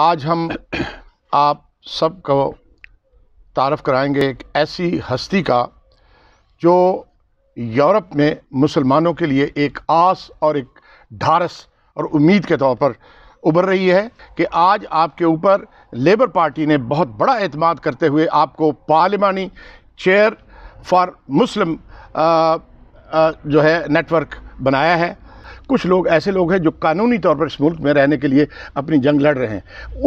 आज हम आप सबको तारफ़ कराएंगे एक ऐसी हस्ती का जो यूरोप में मुसलमानों के लिए एक आस और एक ढारस और उम्मीद के तौर पर उभर रही है कि आज आपके ऊपर लेबर पार्टी ने बहुत बड़ा अतमाद करते हुए आपको पार्लिमानी चेयर फॉर मुस्लिम आ, आ, जो है नेटवर्क बनाया है कुछ लोग ऐसे लोग हैं जो कानूनी तौर पर इस मुल्क में रहने के लिए अपनी जंग लड़ रहे हैं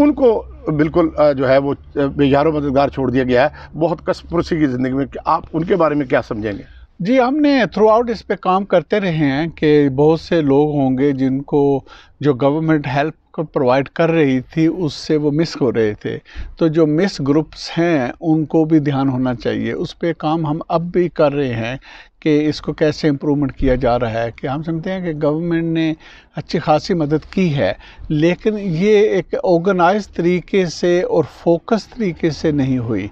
उनको बिल्कुल जो है वो बेजारो मददगार छोड़ दिया गया है बहुत कसपुरसी की ज़िंदगी में आप उनके बारे में क्या समझेंगे जी हमने थ्रू आउट इस पर काम करते रहे हैं कि बहुत से लोग होंगे जिनको जो गवर्नमेंट हेल्प को प्रोवाइड कर रही थी उससे वो मिस हो रहे थे तो जो मिस ग्रुप्स हैं उनको भी ध्यान होना चाहिए उस पर काम हम अब भी कर रहे हैं कि इसको कैसे इम्प्रूवमेंट किया जा रहा है कि हम समझते हैं कि गवर्नमेंट ने अच्छी खासी मदद की है लेकिन ये एक ऑर्गेनाइज तरीके से और फोकस तरीके से नहीं हुई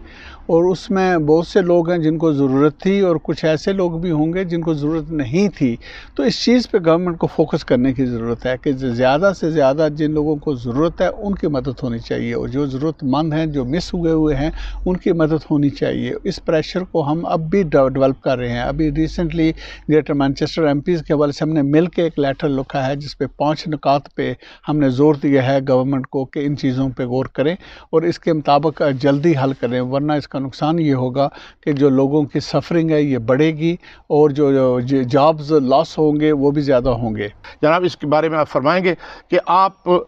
और उसमें बहुत से लोग हैं जिनको ज़रूरत थी और कुछ ऐसे लोग भी होंगे जिनको ज़रूरत नहीं थी तो इस चीज़ पे गवर्नमेंट को फोकस करने की ज़रूरत है कि ज़्यादा से ज़्यादा जिन लोगों को ज़रूरत है उनकी मदद होनी चाहिए और जो ज़रूरतमंद हैं जो मिस हुए हुए हैं उनकी मदद होनी चाहिए इस प्रेशर को हम अब भी डेवलप कर रहे हैं अभी रिसेंटली ग्रेटर मैनचेस्टर एम के हवाले से हमने मिल के एक लेटर लिखा है जिसपे पाँच निकात पर हमने ज़ोर दिया है गवर्नमेंट को कि इन चीज़ों पर गौर करें और इसके मुताबिक जल्दी हल करें वरना इसका नुकसान ये होगा कि जो लोगों की सफरिंग है ये बढ़ेगी और जो, जो जॉब्स लॉस होंगे वो भी ज़्यादा होंगे जनाब इसके बारे में आप फरमाएंगे कि आप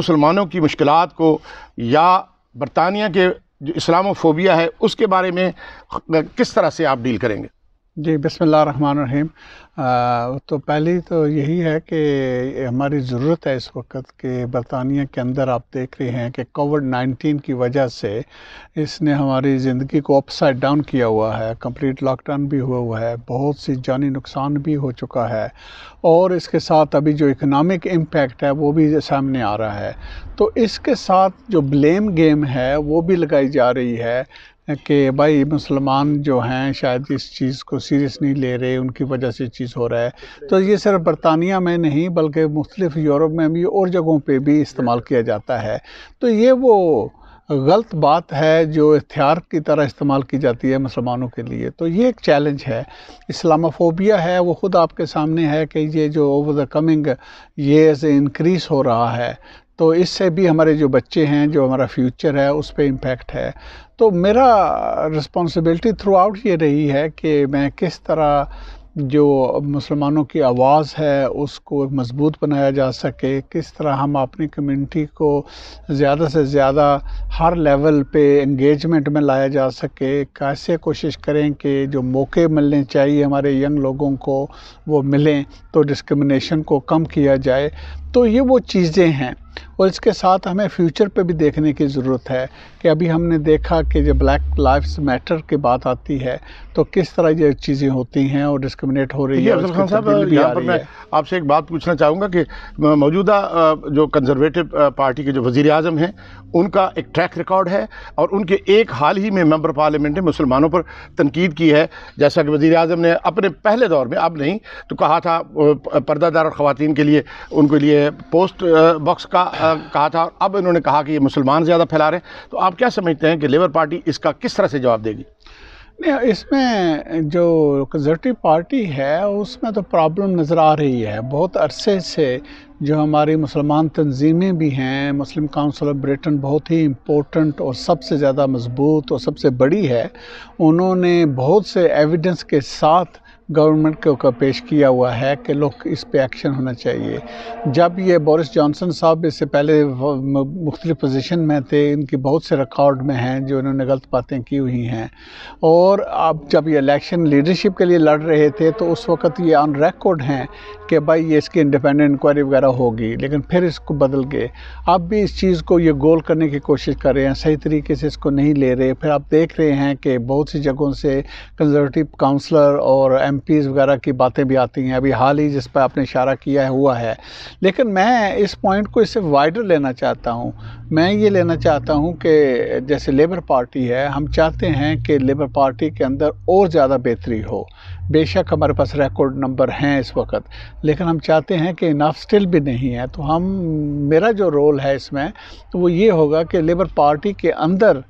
मुसलमानों की मुश्किल को या बरतानिया के जो इस्लामोफोबिया है उसके बारे में किस तरह से आप डील करेंगे जी बिसमीम तो पहली तो यही है कि हमारी ज़रूरत है इस वक्त कि बरतानिया के अंदर आप देख रहे हैं कि कोविड नाइन्टीन की वजह से इसने हमारी ज़िंदगी को अपसाइड डाउन किया हुआ है कंप्लीट लॉकडाउन भी हुआ हुआ है बहुत सी जानी नुकसान भी हो चुका है और इसके साथ अभी जो इकनॉमिक इम्पेक्ट है वो भी सामने आ रहा है तो इसके साथ जो ब्लेम गेम है वो भी लगाई जा रही है कि भाई मुसलमान जो हैं शायद इस चीज़ को सीरियस नहीं ले रहे उनकी वजह से चीज़ हो रहा है तो ये सिर्फ बरतानिया में नहीं बल्कि मुख्तलिफ यूरोप में भी और जगहों पे भी इस्तेमाल किया जाता है तो ये वो गलत बात है जो हथियार की तरह इस्तेमाल की जाती है मुसलमानों के लिए तो ये एक चैलेंज है इस्लामाफोबिया है वो ख़ुद आपके सामने है कि ये जो ओवर द कमिंग ये इंक्रीज़ हो रहा है तो इससे भी हमारे जो बच्चे हैं जो हमारा फ्यूचर है उस पर इम्पेक्ट है तो मेरा रिस्पॉन्सिबिलिटी थ्रू आउट ये रही है कि मैं किस तरह जो मुसलमानों की आवाज़ है उसको मज़बूत बनाया जा सके किस तरह हम अपनी कम्युनिटी को ज़्यादा से ज़्यादा हर लेवल पे इंगेजमेंट में लाया जा सके कैसे कोशिश करें कि जो मौके मिलने चाहिए हमारे यंग लोगों को वो मिलें तो डिस्क्रिमिनेशन को कम किया जाए तो ये वो चीज़ें हैं और इसके साथ हमें फ्यूचर पे भी देखने की ज़रूरत है कि अभी हमने देखा कि जब ब्लैक लाइफ मैटर की बात आती है तो किस तरह ये चीज़ें होती हैं और डिस्क्रिमिनेट हो रही है यहाँ पर मैं आपसे एक बात पूछना चाहूँगा कि मौजूदा जो कंजर्वेटिव पार्टी के जो वज़ी अजम हैं उनका एक ट्रैक रिकॉर्ड है और उनके एक हाल ही में मेम्बर पार्लियामेंट ने मुसलमानों पर तनकीद की है जैसा कि वज़ी अजम ने अपने पहले दौर में अब नहीं तो कहा था पर्दादार खुवान ख़वान के लिए उनके लिए पोस्ट बॉक्स का कहा था अब इन्होंने कहा कि ये मुसलमान ज़्यादा फैला रहे हैं तो आप क्या समझते हैं कि लेबर पार्टी इसका किस तरह से जवाब देगी नहीं इसमें जो कंजर्वेटिव पार्टी है उसमें तो प्रॉब्लम नज़र आ रही है बहुत अरसे से जो हमारी मुसलमान तंजीमें भी हैं मुस्लिम काउंसिल ऑफ ब्रिटेन बहुत ही इम्पोर्टेंट और सबसे ज़्यादा मजबूत और सबसे बड़ी है उन्होंने बहुत से एविडेंस के साथ गवर्नमेंट के ऊपर पेश किया हुआ है कि लोग इस पे एक्शन होना चाहिए जब ये बोरिस जॉनसन साहब इससे पहले मुख्तलि पोजीशन में थे इनकी बहुत से रिकॉर्ड में हैं जो इन्होंने गलत बातें की हुई हैं और अब जब ये इलेक्शन लीडरशिप के लिए लड़ रहे थे तो उस वक्त ये ऑन रिकॉर्ड हैं कि भाई ये इसकी इंडिपेंडेंट इंक्वायरी वगैरह होगी लेकिन फिर इसको बदल गए अब भी इस चीज़ को ये गोल करने की कोशिश कर रहे हैं सही तरीके से इसको नहीं ले रहे फिर आप देख रहे हैं कि बहुत सी जगहों से कंजर्वेटिव काउंसलर और एम एमपीज़ वगैरह की बातें भी आती हैं अभी हाल ही जिस पर आपने इशारा किया है हुआ है लेकिन मैं इस पॉइंट को इससे वाइडर लेना चाहता हूँ मैं ये लेना चाहता हूँ कि जैसे लेबर पार्टी है हम चाहते हैं कि लेबर पार्टी के अंदर और ज़्यादा बेहतरी हो बेशक हमारे पास रिकॉर्ड नंबर हैं इस वक्त लेकिन हम चाहते हैं कि इनाफ स्टिल भी नहीं है तो हम मेरा जो रोल है इसमें तो वो ये होगा कि लेबर पार्टी के अंदर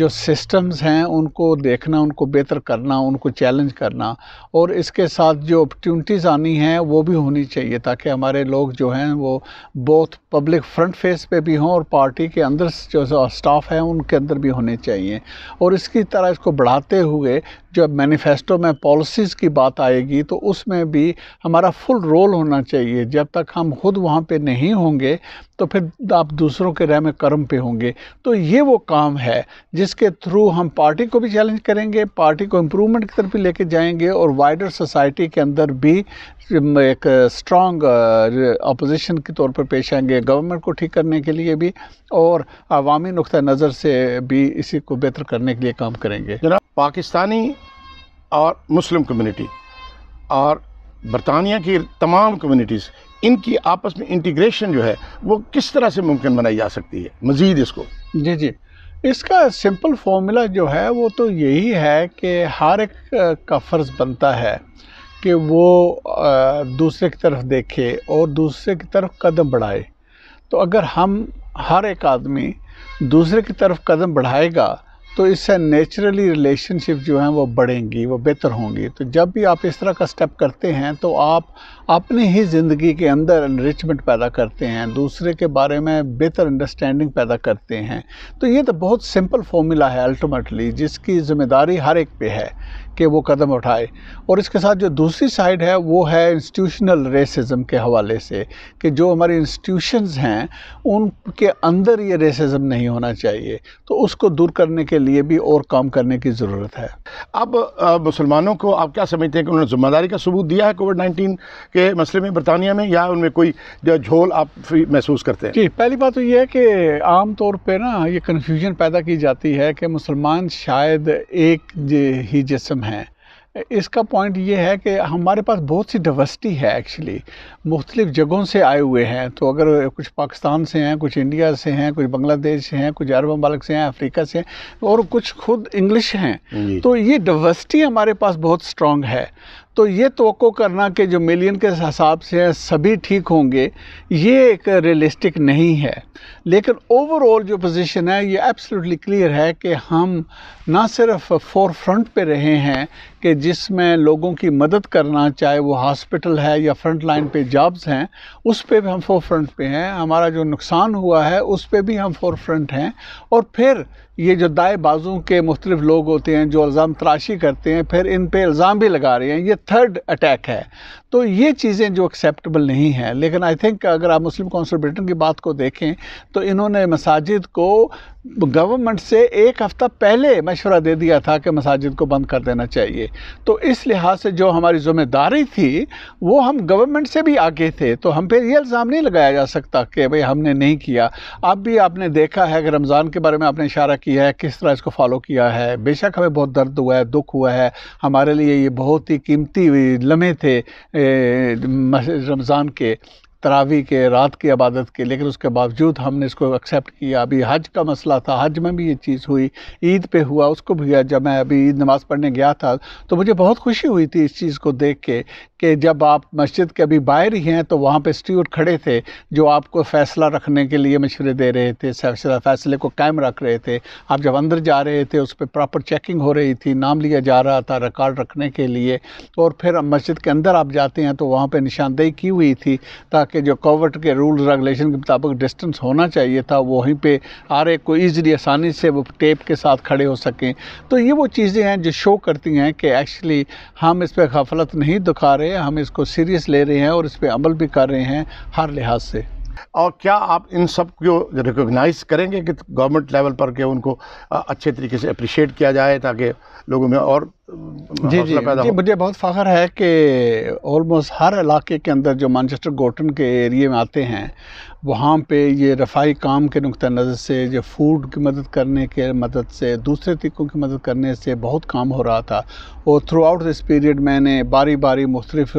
जो सिस्टम्स हैं उनको देखना उनको बेहतर करना उनको चैलेंज करना और इसके साथ जो अपॉर्चुनिटीज़ आनी हैं वो भी होनी चाहिए ताकि हमारे लोग जो हैं वो बहुत पब्लिक फ्रंट फेस पे भी हों और पार्टी के अंदर जो स्टाफ हैं उनके अंदर भी होने चाहिए और इसकी तरह इसको बढ़ाते हुए जब मैनिफेस्टो में पॉलिसीज़ की बात आएगी तो उसमें भी हमारा फुल रोल होना चाहिए जब तक हम खुद वहाँ पे नहीं होंगे तो फिर आप दूसरों के रहम कर्म पे होंगे तो ये वो काम है जिसके थ्रू हम पार्टी को भी चैलेंज करेंगे पार्टी को इम्प्रूवमेंट की तरफ भी लेके जाएंगे और वाइडर सोसाइटी के अंदर भी एक स्ट्रॉन्ग अपोजिशन के तौर पर पेश आएंगे गवर्नमेंट को ठीक करने के लिए भी और अवामी नुक़ नज़र से भी इसी को बेहतर करने के लिए काम करेंगे पाकिस्तानी और मुस्लिम कम्युनिटी और बरतानिया की तमाम कम्युनिटीज़ इनकी आपस में इंटीग्रेशन जो है वो किस तरह से मुमकिन बनाई जा सकती है मज़ीद इसको जी जी इसका सिंपल फार्मूला जो है वो तो यही है कि हर एक का फ़र्ज़ बनता है कि वो दूसरे की तरफ देखे और दूसरे की तरफ कदम बढ़ाए तो अगर हम हर एक आदमी दूसरे की तरफ कदम बढ़ाएगा तो इससे नेचुरली रिलेशनशिप जो हैं वो बढ़ेंगी वो बेहतर होंगी तो जब भी आप इस तरह का स्टेप करते हैं तो आप अपनी ही ज़िंदगी के अंदर इनरिचमेंट पैदा करते हैं दूसरे के बारे में बेहतर अंडरस्टैंडिंग पैदा करते हैं तो ये तो बहुत सिंपल फॉर्मूला है अल्टीमेटली जिसकी ज़िम्मेदारी हर एक पे है कि वो कदम उठाए और इसके साथ जो दूसरी साइड है वो है इंस्टीट्यूशनल रेसिज्म के हवाले से कि जो हमारे इंस्टीट्यूशंस हैं उनके अंदर ये रेसिज्म नहीं होना चाहिए तो उसको दूर करने के लिए भी और काम करने की ज़रूरत है अब मुसलमानों को आप क्या समझते हैं कि उन्होंने ज़िम्मेदारी का सबूत दिया है कोविड नाइन्टीन के मसले में बरतानिया में या उनमें कोई झोल आप महसूस करते हैं जी पहली बात तो ये है कि आम तौर पर ना ये कन्फ्यूजन पैदा की जाती है कि मुसलमान शायद एक ही जिसम है इसका पॉइंट ये है कि हमारे पास बहुत सी डाइवर्सिटी है एक्चुअली मुख्तलिफ़ जगहों से आए हुए हैं तो अगर कुछ पाकिस्तान से हैं कुछ इंडिया से हैं कुछ बांग्लादेश से हैं कुछ अरब ममालक से हैं अफ्रीका से हैं और कुछ खुद इंग्लिश हैं तो ये डाइवर्सिटी हमारे पास बहुत स्ट्रॉन्ग है तो ये तो करना कि जो मिलियन के हिसाब से सभी ठीक होंगे ये एक रियलिस्टिक नहीं है लेकिन ओवरऑल जो पोजीशन है ये एब्सोल्युटली क्लियर है कि हम ना सिर्फ फोर फ्रंट पर रहे हैं कि जिसमें लोगों की मदद करना चाहे वो हॉस्पिटल है या फ्रंट लाइन पे जॉब्स हैं उस पर भी हम फोर फ्रंट पर हैं हमारा जो नुकसान हुआ है उस पर भी हम फोर फ्रंट हैं और फिर ये जो दाएँ बाजू के मुख्तलिफ लोग होते हैं जो इल्ज़ाम तराशी करते हैं फिर इन पर इल्ज़ाम भी लगा रहे हैं ये थर्ड अटैक है तो ये चीज़ें जो एक्सेप्टेबल नहीं हैं लेकिन आई थिंक अगर आप मुस्लिम कौंसिल ब्रिटेन की बात को देखें तो इन्होंने मसाजिद को गवर्नमेंट से एक हफ़्ता पहले मशवरा दे दिया था कि मसाजिद को बंद कर देना चाहिए तो इस लिहाज से जो हमारी ज़िम्मेदारी थी वो हम गवर्नमेंट से भी आगे थे तो हम पे ये इल्ज़ाम नहीं लगाया जा सकता कि भाई हमने नहीं किया अब भी आपने देखा है कि रमज़ान के बारे में आपने इशारा किया है किस तरह इसको फॉलो किया है बेशक हमें बहुत दर्द हुआ है दुख हुआ है हमारे लिए ये बहुत ही कीमती लम्हे थे रमज़ान के तरावी के रात की इबादत के लेकिन उसके बावजूद हमने इसको एक्सेप्ट किया अभी हज का मसला था हज में भी ये चीज़ हुई ईद पे हुआ उसको भी जब मैं अभी ईद नमाज़ पढ़ने गया था तो मुझे बहुत खुशी हुई थी इस चीज़ को देख के कि जब आप मस्जिद के अभी बाहर ही हैं तो वहाँ पर स्ट्यूट खड़े थे जो आपको फ़ैसला रखने के लिए मशवरे दे रहे थे फैसला फैसले को कायम रख रहे थे आप जब अंदर जा रहे थे उस पर प्रॉपर चेकिंग हो रही थी नाम लिया जा रहा था रिकॉर्ड रखने के लिए और फिर मस्जिद के अंदर आप जाते हैं तो वहाँ पर निशानदेही की हुई थी ताकि कि जो कोविड के रूल रेगुलेशन के मुताबिक डिस्टेंस होना चाहिए था वहीं पे आ एक को ईजिली आसानी से वो टेप के साथ खड़े हो सकें तो ये वो चीज़ें हैं जो शो करती हैं कि एक्चुअली हम इस पर गफलत नहीं दिखा रहे हम इसको सीरियस ले रहे हैं और इस पर अमल भी कर रहे हैं हर लिहाज से और क्या आप इन सब को रिकोगनाइज करेंगे कि गवर्नमेंट लेवल पर के उनको अच्छे तरीके से अप्रिशिएट किया जाए ताकि लोगों में और जी जी जी मुझे बहुत फ़ख्र है कि ऑलमोस्ट हर इलाके के अंदर जो मानचेस्टर गोटन के एरिए में आते हैं वहाँ पे ये रफाई काम के नुक़ नज़र से जो फूड की मदद करने के मदद से दूसरे तरीक़ों की मदद करने से बहुत काम हो रहा था और थ्रू आउट दिस पीरियड मैंने बारी बारी मुख्तलिफ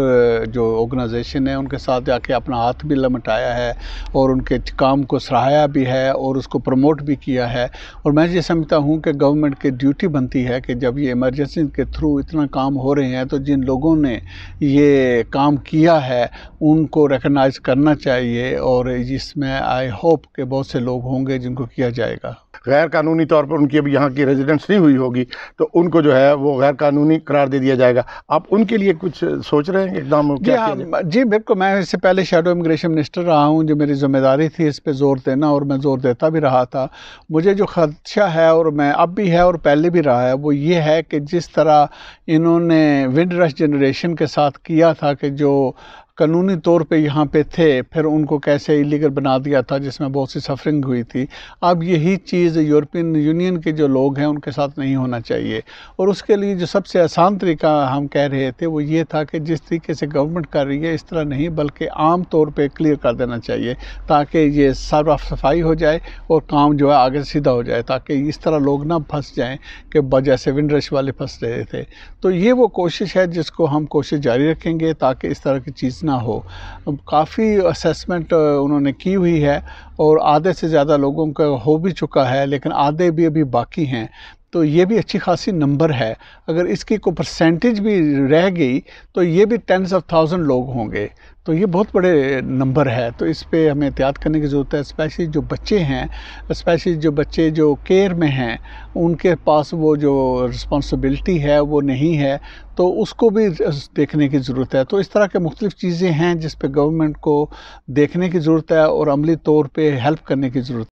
जो ऑर्गनाइजेशन है उनके साथ जाके अपना हाथ भी लमटाया है और उनके काम को सराहाया भी है और उसको प्रमोट भी किया है और मैं ये समझता हूँ कि गवर्नमेंट की ड्यूटी बनती है कि जब ये इमरजेंसी के थ्रू इतना काम हो रहे हैं तो जिन लोगों ने ये काम किया है उनको रिकगनाइज़ करना चाहिए और इसमें आई होप के बहुत से लोग होंगे जिनको किया जाएगा गैर कानूनी तौर पर उनकी अभी यहाँ की रेजिडेंस नहीं हुई होगी तो उनको जो है वो गैर कानूनी करार दे दिया जाएगा आप उनके लिए कुछ सोच रहे हैं एकदम जी हाँ, जी बिल्कुल मैं इससे पहले शेडो इमिग्रेशन मिनिस्टर रहा हूँ जो मेरी जिम्मेदारी थी इस पर ज़ोर देना और मैं ज़ोर देता भी रहा था मुझे जो खदशा है और मैं अब भी है और पहले भी रहा है वो ये है कि जिस तरह इन्होंने विंड रश जनरेशन के साथ किया था कि जो कानूनी तौर पे यहाँ पे थे फिर उनको कैसे इलीगल बना दिया था जिसमें बहुत सी सफरिंग हुई थी अब यही चीज़ यूरोपियन यूनियन के जो लोग हैं उनके साथ नहीं होना चाहिए और उसके लिए जो सबसे आसान तरीका हम कह रहे थे वो ये था कि जिस तरीके से गवर्नमेंट कर रही है इस तरह नहीं बल्कि आम तौर पर क्लियर कर देना चाहिए ताकि ये साफ सफाई हो जाए और काम जो है आगे सीधा हो जाए ताकि इस तरह लोग ना फंस जाएँ कि जैसे विंडरश वाले फंस रहे थे तो ये वो कोशिश है जिसको हम कोशिश जारी रखेंगे ताकि इस तरह की चीज़ ना हो काफ़ी असेसमेंट उन्होंने की हुई है और आधे से ज़्यादा लोगों का हो भी चुका है लेकिन आधे भी अभी बाकी हैं तो ये भी अच्छी खासी नंबर है अगर इसकी कोई परसेंटेज भी रह गई तो ये भी टेंस ऑफ थाउजेंड लोग होंगे तो ये बहुत बड़े नंबर है तो इस पर हमें एहतियात करने की ज़रूरत है स्पेशली जो बच्चे हैं स्पेशली जो बच्चे जो केयर में हैं उनके पास वो जो रिस्पॉन्सिबिलिटी है वो नहीं है तो उसको भी देखने की ज़रूरत है तो इस तरह के मुख्तफ़ चीज़ें हैं जिस पर गवर्नमेंट को देखने की ज़रूरत है और अमली तौर पर हेल्प करने की ज़रूरत है